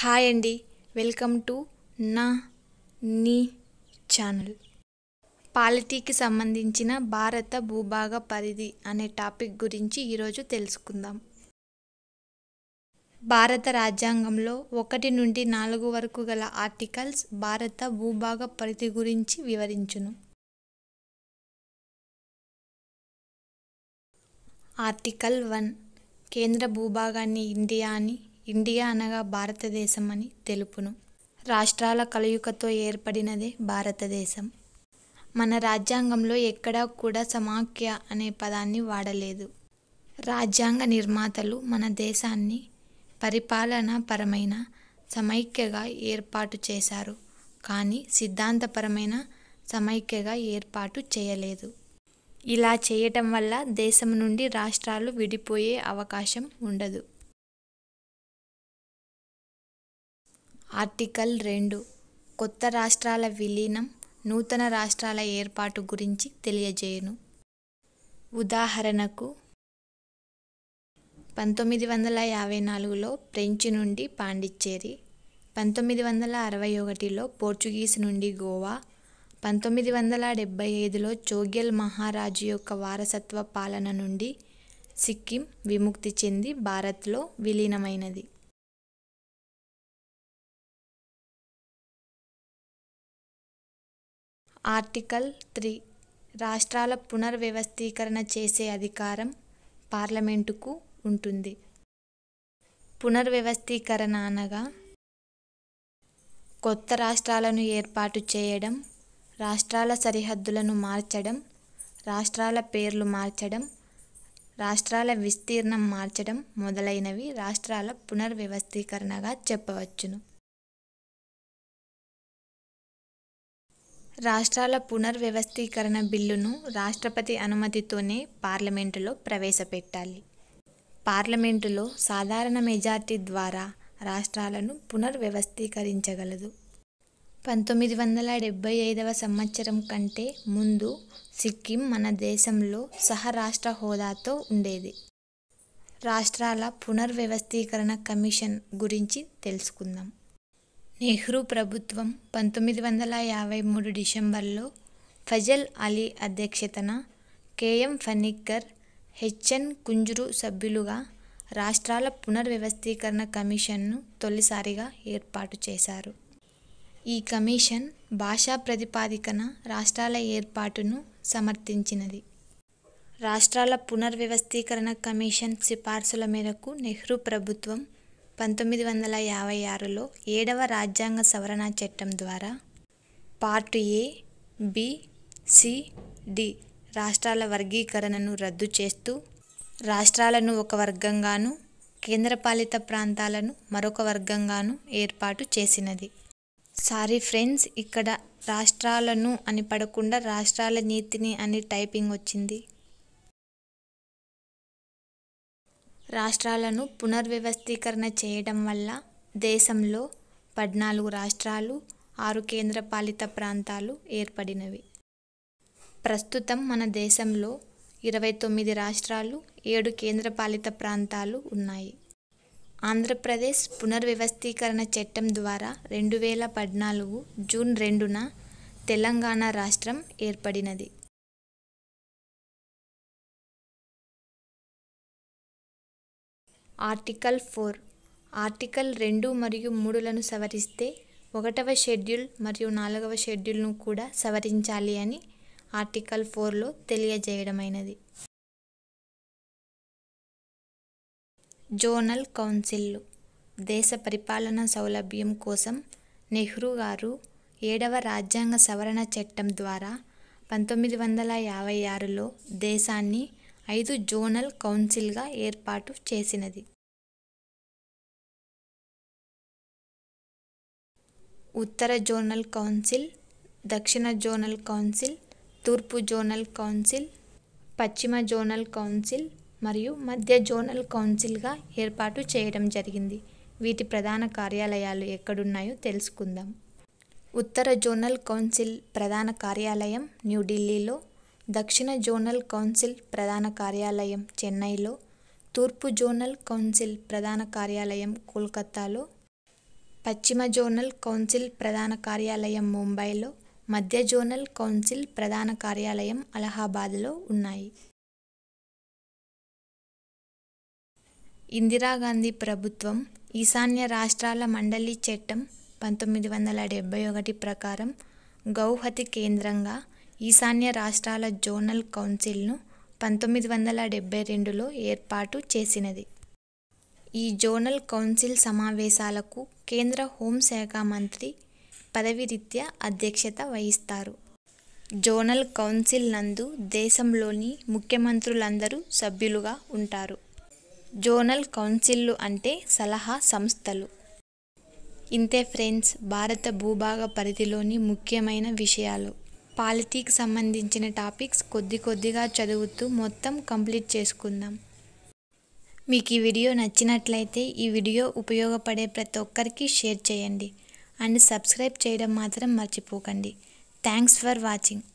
Hi అండి welcome to నా నీ ఛానల్ పాలిటీకి సంబంధించిన భారత భూభాగ పరిధి అనే టాపిక్ గురించి ఈరోజు తెలుసుకుందాం భారత రాజ్యాంగంలో ఒకటి నుండి నాలుగు వరకు గల ఆర్టికల్స్ భారత భూభాగ పరిధి గురించి వివరించును ఆర్టికల్ వన్ కేంద్ర భూభాగాన్ని ఇండియా అని ఇండియా అనగా భారతదేశం అని తెలుపును రాష్ట్రాల కలయికతో ఏర్పడినదే భారతదేశం మన రాజ్యాంగంలో ఎక్కడా కూడా సమాఖ్య అనే పదాన్ని వాడలేదు రాజ్యాంగ నిర్మాతలు మన దేశాన్ని పరిపాలనాపరమైన సమైక్యగా ఏర్పాటు చేశారు కానీ సిద్ధాంతపరమైన సమైక్యగా ఏర్పాటు చేయలేదు ఇలా చేయటం వల్ల దేశం నుండి రాష్ట్రాలు విడిపోయే అవకాశం ఉండదు ఆర్టికల్ రెండు కొత్త రాష్ట్రాల విలీనం నూతన రాష్ట్రాల ఏర్పాటు గురించి తెలియజేయును ఉదాహరణకు పంతొమ్మిది వందల యాభై నాలుగులో ఫ్రెంచ్ నుండి పాండిచ్చేరి పంతొమ్మిది వందల అరవై ఒకటిలో పోర్చుగీస్ నుండి గోవా పంతొమ్మిది వందల డెబ్భై ఐదులో చోగ్యల్ మహారాజు యొక్క వారసత్వ పాలన నుండి సిక్కిం విముక్తి చెంది భారత్లో విలీనమైనది ఆర్టికల్ త్రీ రాష్ట్రాల పునర్వ్యవస్థీకరణ చేసే అధికారం పార్లమెంటుకు ఉంటుంది పునర్వ్యవస్థీకరణ అనగా కొత్త రాష్ట్రాలను ఏర్పాటు చేయడం రాష్ట్రాల సరిహద్దులను మార్చడం రాష్ట్రాల పేర్లు మార్చడం రాష్ట్రాల విస్తీర్ణం మార్చడం మొదలైనవి రాష్ట్రాల పునర్వ్యవస్థీకరణగా చెప్పవచ్చును రాష్ట్రాల పునర్వ్యవస్థీకరణ బిల్లును రాష్ట్రపతి అనుమతితోనే పార్లమెంటులో ప్రవేశపెట్టాలి పార్లమెంటులో సాధారణ మెజార్టీ ద్వారా రాష్ట్రాలను పునర్వ్యవస్థీకరించగలదు పంతొమ్మిది వందల డెబ్భై ఐదవ సంవత్సరం కంటే ముందు సిక్కిం మన దేశంలో సహరాష్ట్ర హోదాతో ఉండేది రాష్ట్రాల పునర్వ్యవస్థీకరణ కమిషన్ గురించి తెలుసుకుందాం నెహ్రూ ప్రభుత్వం పంతొమ్మిది వందల యాభై మూడు డిసెంబర్లో ఫజల్ అలీ అధ్యక్షతన కేఎం ఫనిక్కర్ హెచ్ఎన్ కుంజ్రు సభ్యులుగా రాష్ట్రాల పునర్వ్యవస్థీకరణ కమిషన్ను తొలిసారిగా ఏర్పాటు చేశారు ఈ కమిషన్ భాషా ప్రతిపాదికన రాష్ట్రాల ఏర్పాటును సమర్థించినది రాష్ట్రాల పునర్వ్యవస్థీకరణ కమిషన్ సిఫార్సుల మేరకు నెహ్రూ ప్రభుత్వం పంతొమ్మిది వందల యాభై ఆరులో ఏడవ రాజ్యాంగ సవరణ చట్టం ద్వారా part A B C D రాష్ట్రాల వర్గీకరణను రద్దు చేస్తూ రాష్ట్రాలను ఒక వర్గంగాను కేంద్రపాలిత ప్రాంతాలను మరొక వర్గంగాను ఏర్పాటు చేసినది సారీ ఫ్రెండ్స్ ఇక్కడ రాష్ట్రాలను అని పడకుండా రాష్ట్రాల నీతిని అని టైపింగ్ వచ్చింది రాష్ట్రాలను పునర్వ్యవస్థీకరణ చేయడం వల్ల దేశంలో పద్నాలుగు రాష్ట్రాలు, ఆరు కేంద్రపాలిత ప్రాంతాలు ఏర్పడినవి. ప్రస్తుతం మన దేశంలో ఇరవై తొమ్మిది రాష్ట్రాలు, ఏడు కేంద్రపాలిత ప్రాంతాలు ఉన్నాయి. ఆంధ్రప్రదేశ్ పునర్వ్యవస్థీకరణ చట్టం ద్వారా రెండు వేల పద్నాలుగు జూన్ రెండున తెలంగాణ రాష్ట్రం ఏర్పడినది. ఆర్టికల్ ఫోర్ ఆర్టికల్ రెండు మరియు మూడులను సవరిస్తే ఒకటవ షెడ్యూల్ మరియు నాలుగవ షెడ్యూల్ను కూడా సవరించాలి అని ఆర్టికల్ ఫోర్లో తెలియజేయడమైనది జోనల్ కౌన్సిల్లు దేశ పరిపాలన సౌలభ్యం కోసం నెహ్రూ గారు ఏడవ రాజ్యాంగ సవరణ చట్టం ద్వారా పంతొమ్మిది వందల యాభై ఆరులో దేశాన్ని ఐదు జోనల్ కౌన్సిల్గా ఏర్పాటు చేసినది ఉత్తర జోనల్ కౌన్సిల్ దక్షిణ జోనల్ కౌన్సిల్ తూర్పు జోనల్ కౌన్సిల్ పశ్చిమ జోనల్ కౌన్సిల్ మరియు మధ్య జోనల్ కౌన్సిల్గా ఏర్పాటు చేయడం జరిగింది వీటి ప్రధాన కార్యాలయాలు ఎక్కడున్నాయో తెలుసుకుందాం ఉత్తర జోనల్ కౌన్సిల్ ప్రధాన కార్యాలయం న్యూఢిల్లీలో దక్షిణ జోనల్ కౌన్సిల్ ప్రధాన కార్యాలయం చెన్నైలో తూర్పు జోనల్ కౌన్సిల్ ప్రధాన కార్యాలయం కోల్కత్తాలో పశ్చిమ జోనల్ కౌన్సిల్ ప్రధాన కార్యాలయం ముంబైలో మధ్య జోనల్ కౌన్సిల్ ప్రధాన కార్యాలయం అలహాబాద్లో ఉన్నాయి ఇందిరాగాంధీ ప్రభుత్వం ఈశాన్య రాష్ట్రాల మండలి చట్టం పంతొమ్మిది వందల డెబ్బై ఒకటి ప్రకారం గౌహతి కేంద్రంగా ఈశాన్య రాష్ట్రాల జోనల్ కౌన్సిల్ను పంతొమ్మిది వందల డెబ్బై రెండులో ఏర్పాటు చేసినది ఈ జోనల్ కౌన్సిల్ సమావేశాలకు కేంద్ర హోంశాఖ మంత్రి పదవిరీత్యా అధ్యక్షత వహిస్తారు జోనల్ కౌన్సిల్ నందు దేశంలోని ముఖ్యమంత్రులందరూ సభ్యులుగా ఉంటారు జోనల్ కౌన్సిల్లు అంటే సలహా సంస్థలు ఇంతే ఫ్రెండ్స్ భారత భూభాగ పరిధిలోని ముఖ్యమైన విషయాలు పాలిటీకి సంబంధించిన టాపిక్స్ కొద్ది కొద్దిగా చదువుతూ మొత్తం కంప్లీట్ చేసుకుందాం మీకు ఈ వీడియో నచ్చినట్లయితే ఈ వీడియో ఉపయోగపడే ప్రతి ఒక్కరికి షేర్ చేయండి అండ్ సబ్స్క్రైబ్ చేయడం మాత్రం మర్చిపోకండి థ్యాంక్స్ ఫర్ వాచింగ్